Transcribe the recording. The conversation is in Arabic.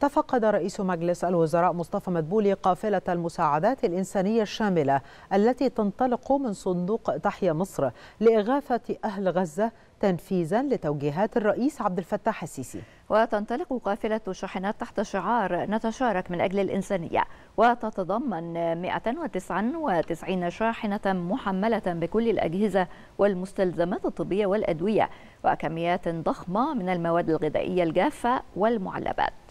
تفقد رئيس مجلس الوزراء مصطفى مدبولي قافلة المساعدات الإنسانية الشاملة التي تنطلق من صندوق تحيا مصر لإغاثة أهل غزة تنفيذا لتوجيهات الرئيس عبد الفتاح السيسي وتنطلق قافلة شاحنات تحت شعار نتشارك من أجل الإنسانية وتتضمن 199 شاحنة محملة بكل الأجهزة والمستلزمات الطبية والأدوية وكميات ضخمة من المواد الغذائية الجافة والمعلبات